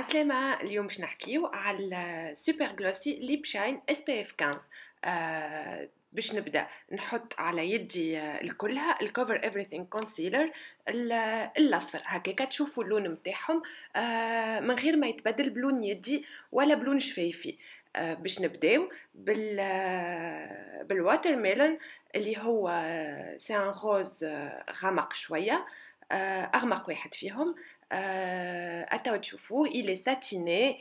عسلامة اليوم باش نحكيو على سوبر جلوسي ليب شاين اس بي اف 15 آه باش نبدا نحط على يدي آه، الكلها الكفر ايفريثينغ كونسيلر الاصفر هكاك تشوفوا اللون نتاعهم آه من غير ما يتبدل بلون يدي ولا بلون شفايفي آه باش نبداو بال بالواتر ميلون اللي هو سان آه، روز آه، غامق شويه آه armature qui est à leur, à il est satiné.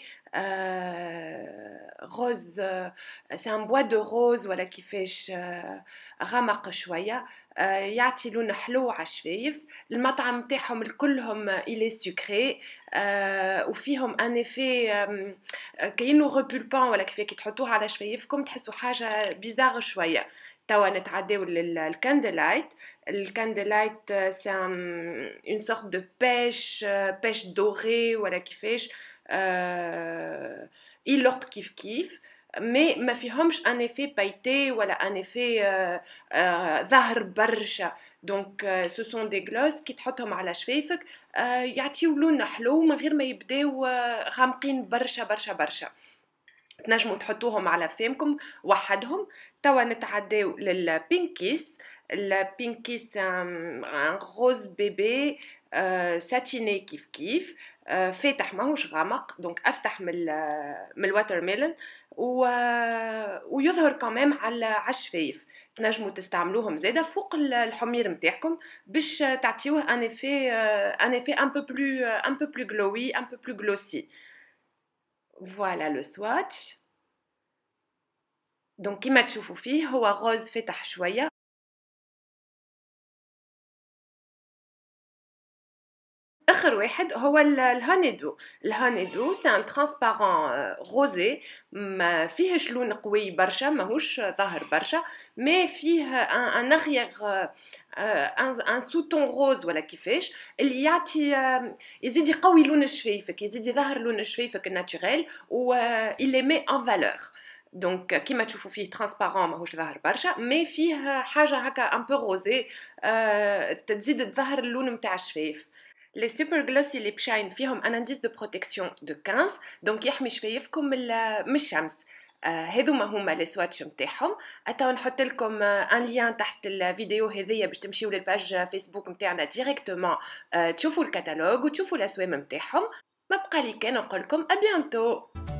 غوز euh, un bois بوا دو voilà, ولا كيفاش غمق شويه يعطي لون حلو على الشفايف المطعم تاعهم الكلهم الي سكري وفيهم ان افي كاينو غوبولبان ولا كيف كي تحطوها على شفايفكم تحسوا حاجه بيزار شويه توا نتعداو للكاندلايت الكاندلايت سي اون سورت دو بيش بيش دوري ولا كيفاش يلق كيف كيف مي ما فيهمش ان افي بايتي ولا ان افي ظهر برشا دونك سو سون دي غلوس كي تحطهم على شفايفك يعطيو لون حلو من غير ما يبداو غامقين برشا برشا برشا تنجموا تحطوهم على فمكم وحدهم توا نتعداو للبينكيس البينكي سي ان غوز بيبي ساتيني كيف كيف فاتح ماهوش غامق دونك افتح من من الواتر ميلون و... ويظهر كمان على الشفايف تنجموا تستعملوهم زادا فوق الحمير نتاعكم باش تعطيوه ان افي ان افي ان بو بلو ان بو بلو جلوي ان بو بلو جلوسي فوالا لو سواتش دونك كيما تشوفوا فيه هو غوز فاتح شويه اخر واحد هو الهانيدو الهانيدو ان ترانسبارون روزي ما فيهش لون قوي برشا ماهوش ظاهر برشا مي فيه ان اغيغ ان سوتون روز ولا كيفاش اللي يعطي euh، يزيد يقوي لون شفايفك يزيد يظهر لون شفايفك الناتوريل و اللي مي ان فالور دونك كيما تشوفوا فيه ترانسبارون ماهوش ظاهر برشا مي فيه حاجه هكا ان بو روزي تزيد تظهر اللون نتاع الشفايف لي سوبر glossy lip بشاين فيهم ان انديس دو بروتيكسيون دو 15 دونك يحمي شفايفكم من الشمس هذو ما هما لي سواتش نتاعهم اتاو نحط لكم ان ليان تحت الفيديو هذيا باش تمشيو للباج فيسبوك نتاعنا ديريكتومون تشوفوا الكتالوج وتشوفوا الاسوام نتاعهم ما بقى لي كان نقول لكم ابيانتو